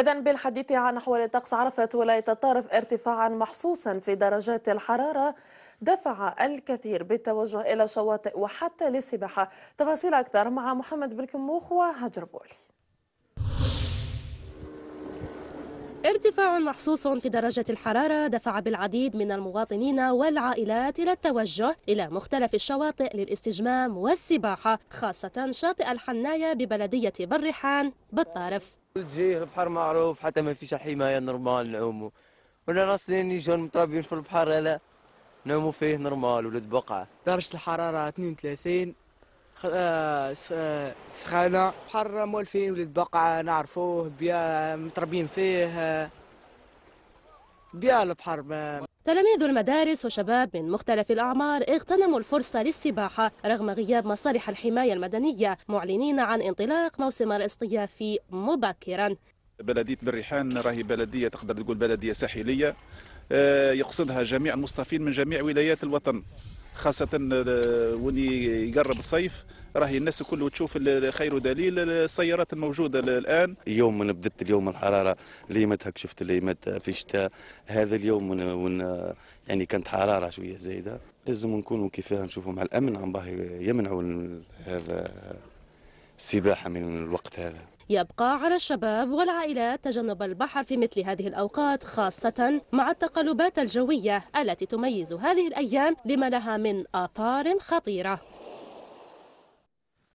إذن بالحديث عن أحوال الطقس عرفت ولاية الطارف ارتفاعا محسوسا في درجات الحرارة دفع الكثير بالتوجه إلى شواطئ وحتى للسباحة تفاصيل أكثر مع محمد بالكموخ وهجر بولي ارتفاع محسوس في درجة الحرارة دفع بالعديد من المواطنين والعائلات إلى التوجه إلى مختلف الشواطئ للاستجمام والسباحة خاصة شاطئ الحناية ببلدية برحان بالطارف الجيه البحر معروف حتى ما فيش حماية نورمال نعومو ولا راسلين يجون مترابين في البحر لا نعومو فيه نورمال ولد بقعة درجة الحرارة 32 سخانه بحر مولفين ولد بقعه نعرفوه بيا متربين فيه بيا البحر تلاميذ المدارس وشباب من مختلف الأعمار اغتنموا الفرصة للسباحة رغم غياب مصالح الحماية المدنية معلنين عن انطلاق موسم الاصطياف مبكرا بلدية بريحان راهي بلدية تقدر تقول بلدية ساحلية آه، يقصدها جميع المصطفين من جميع ولايات الوطن خاصه آه، وين يقرب الصيف راهي الناس الكل تشوف خير دليل السيارات الموجوده الان يوم من بدت اليوم الحراره ليمتها شفت ليمتها في الشتاء هذا اليوم من ون آه، يعني كانت حراره شويه زايده لازم نكونوا كيفاه نشوفوا مع الامن عم باهي يمنعوا هذا السباحة من الوقت هذا يبقى على الشباب والعائلات تجنب البحر في مثل هذه الأوقات خاصة مع التقلبات الجوية التي تميز هذه الأيام لما لها من آثار خطيرة